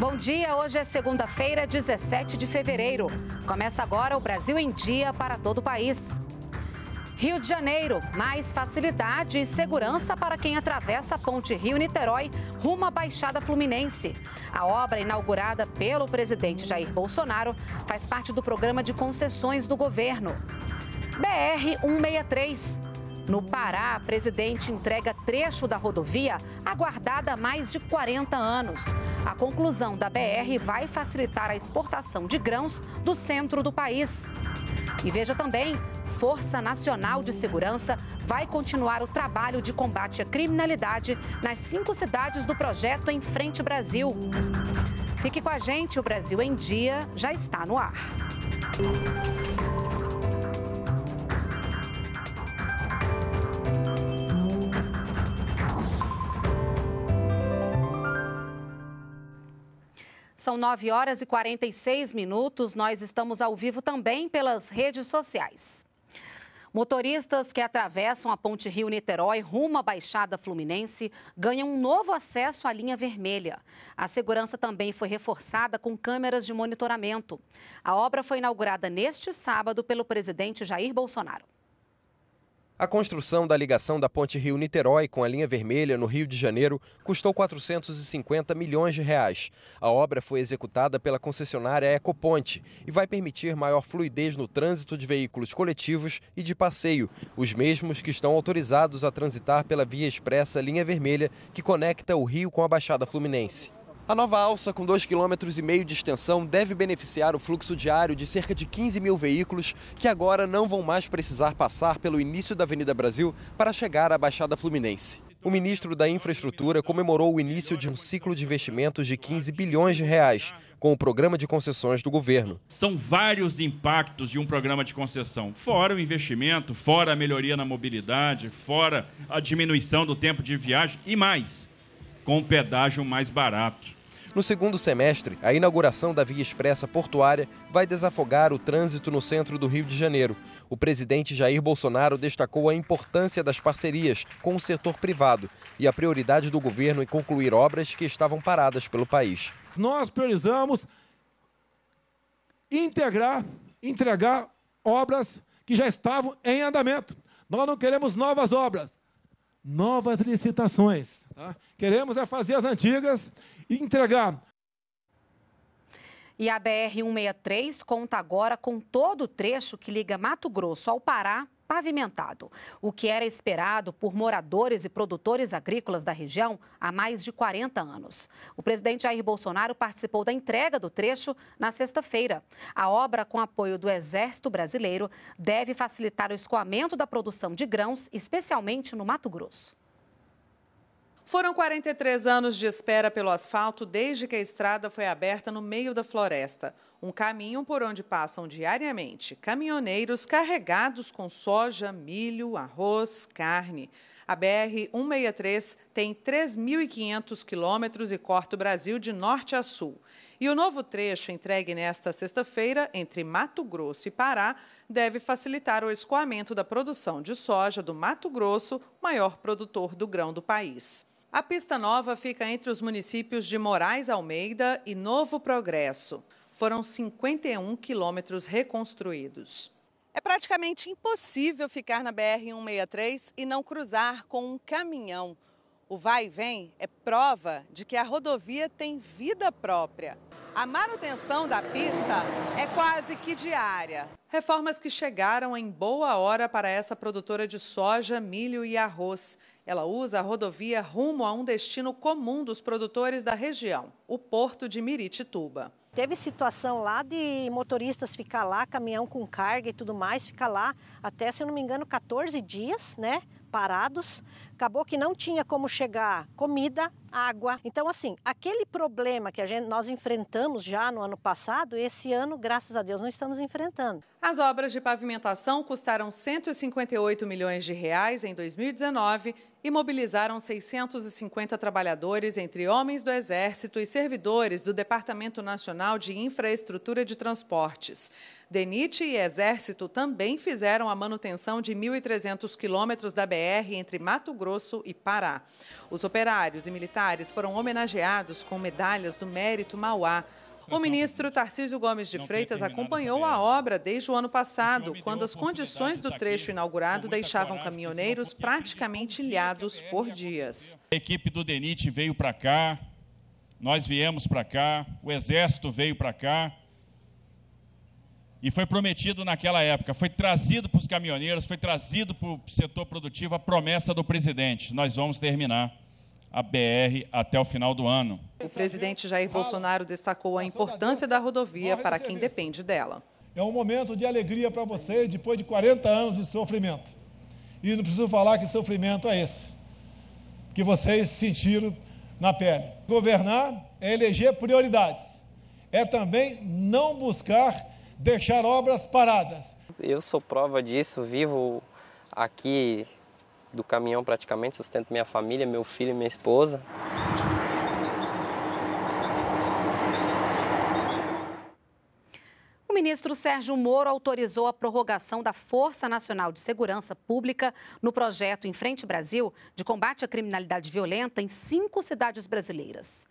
Bom dia, hoje é segunda-feira, 17 de fevereiro. Começa agora o Brasil em Dia para todo o país. Rio de Janeiro, mais facilidade e segurança para quem atravessa a ponte Rio-Niterói rumo à Baixada Fluminense. A obra, inaugurada pelo presidente Jair Bolsonaro, faz parte do programa de concessões do governo. BR-163, no Pará, a presidente entrega trecho da rodovia aguardada há mais de 40 anos. A conclusão da BR vai facilitar a exportação de grãos do centro do país. E veja também, Força Nacional de Segurança vai continuar o trabalho de combate à criminalidade nas cinco cidades do projeto Em Frente Brasil. Fique com a gente, o Brasil em Dia já está no ar. são 9 horas e 46 minutos. Nós estamos ao vivo também pelas redes sociais. Motoristas que atravessam a ponte Rio-Niterói rumo à Baixada Fluminense ganham um novo acesso à linha vermelha. A segurança também foi reforçada com câmeras de monitoramento. A obra foi inaugurada neste sábado pelo presidente Jair Bolsonaro. A construção da ligação da Ponte Rio-Niterói com a linha vermelha no Rio de Janeiro custou 450 milhões de reais. A obra foi executada pela concessionária Ecoponte e vai permitir maior fluidez no trânsito de veículos coletivos e de passeio, os mesmos que estão autorizados a transitar pela via expressa linha vermelha que conecta o Rio com a Baixada Fluminense. A nova alça, com 2,5 km de extensão, deve beneficiar o fluxo diário de cerca de 15 mil veículos que agora não vão mais precisar passar pelo início da Avenida Brasil para chegar à Baixada Fluminense. O ministro da Infraestrutura comemorou o início de um ciclo de investimentos de 15 bilhões de reais com o programa de concessões do governo. São vários impactos de um programa de concessão, fora o investimento, fora a melhoria na mobilidade, fora a diminuição do tempo de viagem e mais, com um pedágio mais barato. No segundo semestre, a inauguração da Via Expressa Portuária vai desafogar o trânsito no centro do Rio de Janeiro. O presidente Jair Bolsonaro destacou a importância das parcerias com o setor privado e a prioridade do governo em concluir obras que estavam paradas pelo país. Nós priorizamos integrar, entregar obras que já estavam em andamento. Nós não queremos novas obras novas licitações. Tá? Queremos é fazer as antigas e entregar. E a BR-163 conta agora com todo o trecho que liga Mato Grosso ao Pará pavimentado, o que era esperado por moradores e produtores agrícolas da região há mais de 40 anos. O presidente Jair Bolsonaro participou da entrega do trecho na sexta-feira. A obra, com apoio do Exército Brasileiro, deve facilitar o escoamento da produção de grãos, especialmente no Mato Grosso. Foram 43 anos de espera pelo asfalto desde que a estrada foi aberta no meio da floresta um caminho por onde passam diariamente caminhoneiros carregados com soja, milho, arroz, carne. A BR-163 tem 3.500 quilômetros e corta o Brasil de norte a sul. E o novo trecho entregue nesta sexta-feira, entre Mato Grosso e Pará, deve facilitar o escoamento da produção de soja do Mato Grosso, maior produtor do grão do país. A pista nova fica entre os municípios de Moraes Almeida e Novo Progresso foram 51 quilômetros reconstruídos. É praticamente impossível ficar na BR-163 e não cruzar com um caminhão. O vai e vem é prova de que a rodovia tem vida própria. A manutenção da pista é quase que diária. Reformas que chegaram em boa hora para essa produtora de soja, milho e arroz. Ela usa a rodovia rumo a um destino comum dos produtores da região, o porto de Miritituba. Teve situação lá de motoristas ficar lá, caminhão com carga e tudo mais, ficar lá até, se eu não me engano, 14 dias, né? Parados, acabou que não tinha como chegar comida, água. Então, assim, aquele problema que a gente, nós enfrentamos já no ano passado, esse ano, graças a Deus, não estamos enfrentando. As obras de pavimentação custaram 158 milhões de reais em 2019 e mobilizaram 650 trabalhadores, entre homens do Exército e servidores do Departamento Nacional de Infraestrutura de Transportes. DENIT e Exército também fizeram a manutenção de 1.300 quilômetros da BR entre Mato Grosso Grosso e Pará. Os operários e militares foram homenageados com medalhas do Mérito Mauá. O uhum. ministro Tarcísio Gomes de Freitas acompanhou a obra desde o ano passado, quando as condições do tá trecho inaugurado deixavam caminhoneiros praticamente ilhados por dias. A equipe do DENIT veio para cá, nós viemos para cá, o Exército veio para cá, e foi prometido naquela época, foi trazido para os caminhoneiros, foi trazido para o setor produtivo a promessa do presidente: nós vamos terminar a BR até o final do ano. O presidente Jair Bolsonaro destacou a importância da rodovia para quem depende dela. É um momento de alegria para vocês depois de 40 anos de sofrimento. E não preciso falar que sofrimento é esse, que vocês sentiram na pele. Governar é eleger prioridades, é também não buscar deixar obras paradas. Eu sou prova disso, vivo aqui do caminhão praticamente, sustento minha família, meu filho e minha esposa. O ministro Sérgio Moro autorizou a prorrogação da Força Nacional de Segurança Pública no projeto Em Frente Brasil de combate à criminalidade violenta em cinco cidades brasileiras.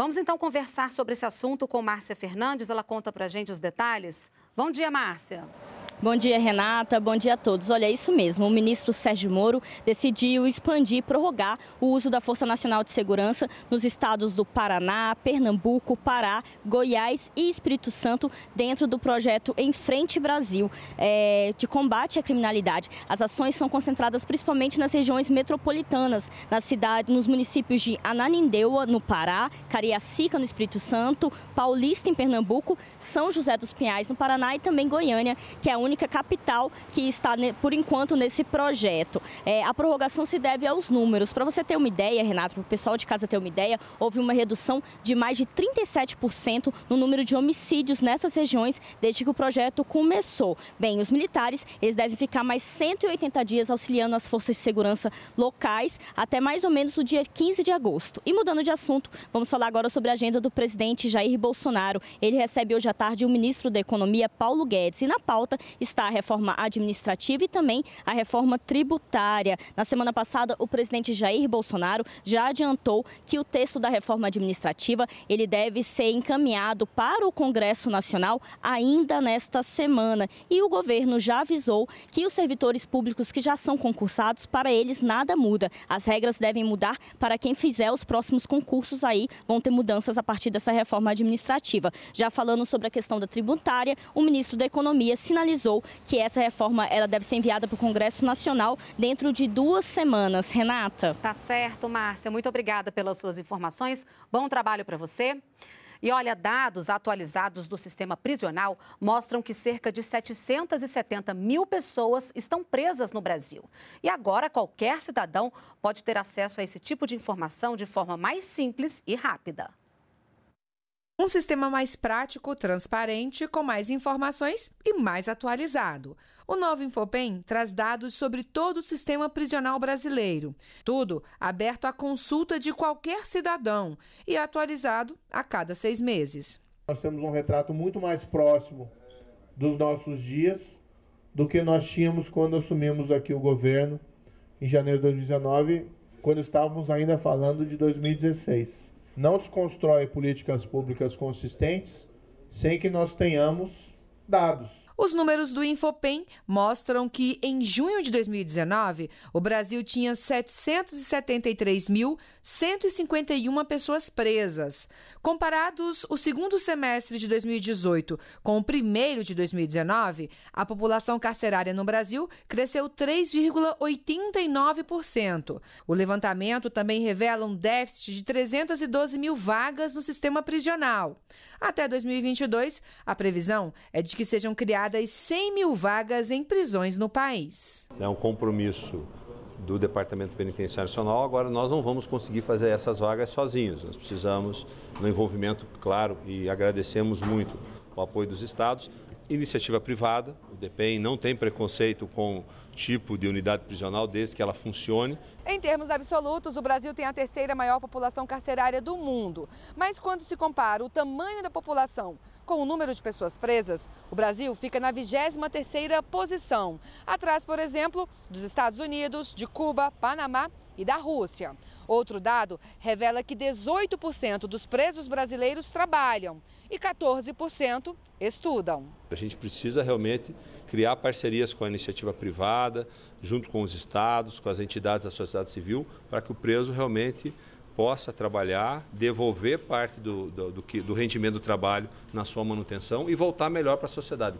Vamos então conversar sobre esse assunto com Márcia Fernandes. Ela conta para a gente os detalhes. Bom dia, Márcia. Bom dia, Renata. Bom dia a todos. Olha, é isso mesmo. O ministro Sérgio Moro decidiu expandir, e prorrogar o uso da Força Nacional de Segurança nos estados do Paraná, Pernambuco, Pará, Goiás e Espírito Santo dentro do projeto Em Frente Brasil é, de combate à criminalidade. As ações são concentradas principalmente nas regiões metropolitanas, na cidade, nos municípios de Ananindeua, no Pará, Cariacica, no Espírito Santo, Paulista, em Pernambuco, São José dos Pinhais, no Paraná e também Goiânia, que é a única capital que está, por enquanto, nesse projeto. É, a prorrogação se deve aos números. Para você ter uma ideia, Renato, para o pessoal de casa ter uma ideia, houve uma redução de mais de 37% no número de homicídios nessas regiões desde que o projeto começou. Bem, os militares eles devem ficar mais 180 dias auxiliando as forças de segurança locais até mais ou menos o dia 15 de agosto. E mudando de assunto, vamos falar agora sobre a agenda do presidente Jair Bolsonaro. Ele recebe hoje à tarde o ministro da Economia, Paulo Guedes, e na pauta está a reforma administrativa e também a reforma tributária. Na semana passada, o presidente Jair Bolsonaro já adiantou que o texto da reforma administrativa ele deve ser encaminhado para o Congresso Nacional ainda nesta semana. E o governo já avisou que os servidores públicos que já são concursados, para eles nada muda. As regras devem mudar para quem fizer os próximos concursos aí vão ter mudanças a partir dessa reforma administrativa. Já falando sobre a questão da tributária, o ministro da Economia sinalizou sinalizou que essa reforma ela deve ser enviada para o Congresso Nacional dentro de duas semanas. Renata. Tá certo, Márcia. Muito obrigada pelas suas informações. Bom trabalho para você. E olha, dados atualizados do sistema prisional mostram que cerca de 770 mil pessoas estão presas no Brasil. E agora, qualquer cidadão pode ter acesso a esse tipo de informação de forma mais simples e rápida. Um sistema mais prático, transparente, com mais informações e mais atualizado. O novo Infopen traz dados sobre todo o sistema prisional brasileiro. Tudo aberto à consulta de qualquer cidadão e atualizado a cada seis meses. Nós temos um retrato muito mais próximo dos nossos dias do que nós tínhamos quando assumimos aqui o governo em janeiro de 2019, quando estávamos ainda falando de 2016 não se constrói políticas públicas consistentes sem que nós tenhamos dados. Os números do Infopem mostram que em junho de 2019, o Brasil tinha 773.151 pessoas presas. Comparados o segundo semestre de 2018 com o primeiro de 2019, a população carcerária no Brasil cresceu 3,89%. O levantamento também revela um déficit de 312 mil vagas no sistema prisional. Até 2022, a previsão é de que sejam criadas 100 mil vagas em prisões no país. É um compromisso do Departamento Penitenciário Nacional. Agora, nós não vamos conseguir fazer essas vagas sozinhos. Nós precisamos do envolvimento, claro, e agradecemos muito o apoio dos estados. Iniciativa privada, o DPEM não tem preconceito com tipo de unidade prisional, desde que ela funcione. Em termos absolutos, o Brasil tem a terceira maior população carcerária do mundo. Mas quando se compara o tamanho da população com o número de pessoas presas, o Brasil fica na 23ª posição, atrás, por exemplo, dos Estados Unidos, de Cuba, Panamá e da Rússia. Outro dado revela que 18% dos presos brasileiros trabalham e 14% estudam. A gente precisa realmente criar parcerias com a iniciativa privada, junto com os estados, com as entidades da sociedade civil, para que o preso realmente possa trabalhar, devolver parte do, do, do, do rendimento do trabalho na sua manutenção e voltar melhor para a sociedade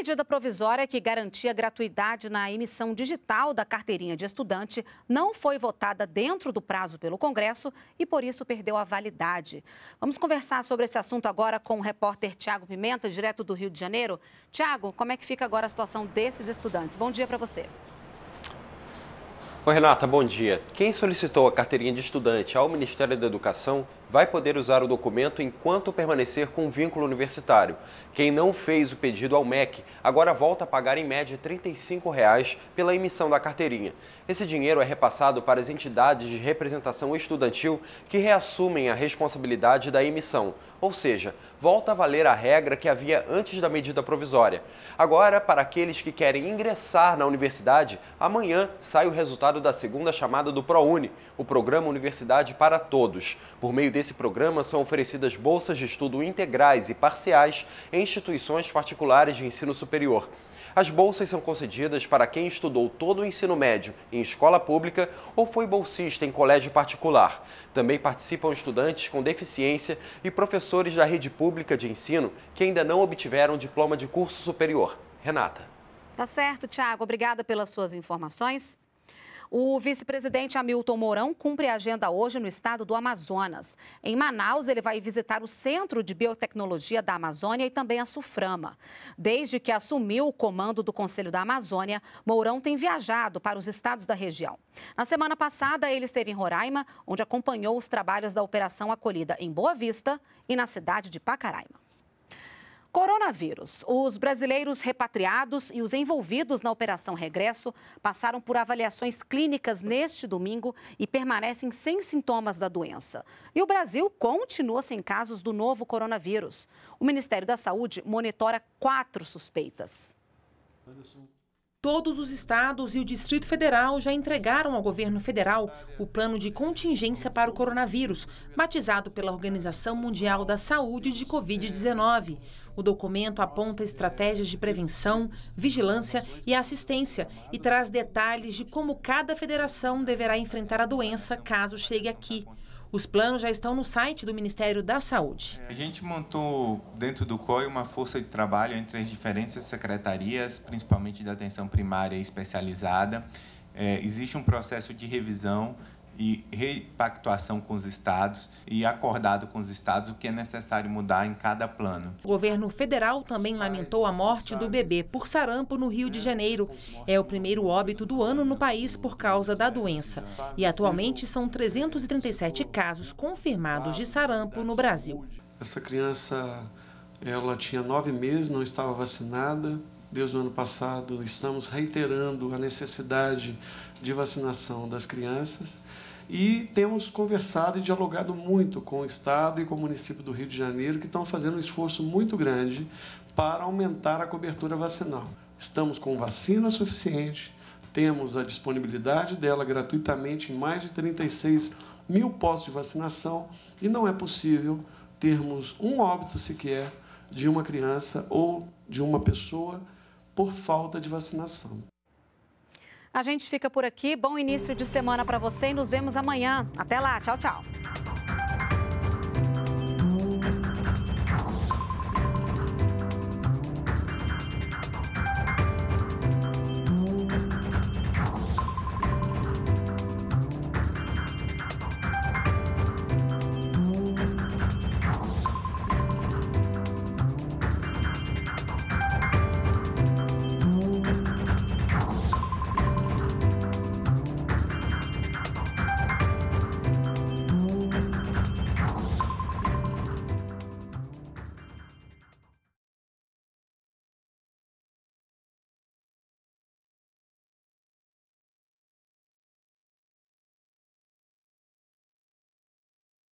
medida provisória que garantia gratuidade na emissão digital da carteirinha de estudante não foi votada dentro do prazo pelo Congresso e, por isso, perdeu a validade. Vamos conversar sobre esse assunto agora com o repórter Tiago Pimenta, direto do Rio de Janeiro. Tiago, como é que fica agora a situação desses estudantes? Bom dia para você. Oi, Renata, bom dia. Quem solicitou a carteirinha de estudante ao Ministério da Educação vai poder usar o documento enquanto permanecer com vínculo universitário. Quem não fez o pedido ao MEC agora volta a pagar em média R$ 35 reais pela emissão da carteirinha. Esse dinheiro é repassado para as entidades de representação estudantil que reassumem a responsabilidade da emissão, ou seja, volta a valer a regra que havia antes da medida provisória. Agora, para aqueles que querem ingressar na universidade, amanhã sai o resultado da segunda chamada do ProUni, o Programa Universidade para Todos. Por meio desse programa, são oferecidas bolsas de estudo integrais e parciais em instituições particulares de ensino superior. As bolsas são concedidas para quem estudou todo o ensino médio em escola pública ou foi bolsista em colégio particular. Também participam estudantes com deficiência e professores da rede pública de ensino que ainda não obtiveram diploma de curso superior. Renata. Tá certo, Tiago. Obrigada pelas suas informações. O vice-presidente Hamilton Mourão cumpre a agenda hoje no estado do Amazonas. Em Manaus, ele vai visitar o Centro de Biotecnologia da Amazônia e também a Suframa. Desde que assumiu o comando do Conselho da Amazônia, Mourão tem viajado para os estados da região. Na semana passada, ele esteve em Roraima, onde acompanhou os trabalhos da Operação Acolhida em Boa Vista e na cidade de Pacaraima. Coronavírus. Os brasileiros repatriados e os envolvidos na Operação Regresso passaram por avaliações clínicas neste domingo e permanecem sem sintomas da doença. E o Brasil continua sem casos do novo coronavírus. O Ministério da Saúde monitora quatro suspeitas. Todos os estados e o Distrito Federal já entregaram ao governo federal o plano de contingência para o coronavírus, batizado pela Organização Mundial da Saúde de Covid-19. O documento aponta estratégias de prevenção, vigilância e assistência e traz detalhes de como cada federação deverá enfrentar a doença caso chegue aqui. Os planos já estão no site do Ministério da Saúde. A gente montou dentro do COI uma força de trabalho entre as diferentes secretarias, principalmente da atenção primária e especializada. É, existe um processo de revisão e repactuação com os estados e acordado com os estados o que é necessário mudar em cada plano. O governo federal também lamentou a morte do bebê por sarampo no Rio de Janeiro. É o primeiro óbito do ano no país por causa da doença. E atualmente são 337 casos confirmados de sarampo no Brasil. Essa criança, ela tinha nove meses, não estava vacinada. Desde o ano passado, estamos reiterando a necessidade de vacinação das crianças. E temos conversado e dialogado muito com o Estado e com o município do Rio de Janeiro, que estão fazendo um esforço muito grande para aumentar a cobertura vacinal. Estamos com vacina suficiente, temos a disponibilidade dela gratuitamente em mais de 36 mil postos de vacinação e não é possível termos um óbito sequer de uma criança ou de uma pessoa por falta de vacinação. A gente fica por aqui. Bom início de semana para você e nos vemos amanhã. Até lá. Tchau, tchau.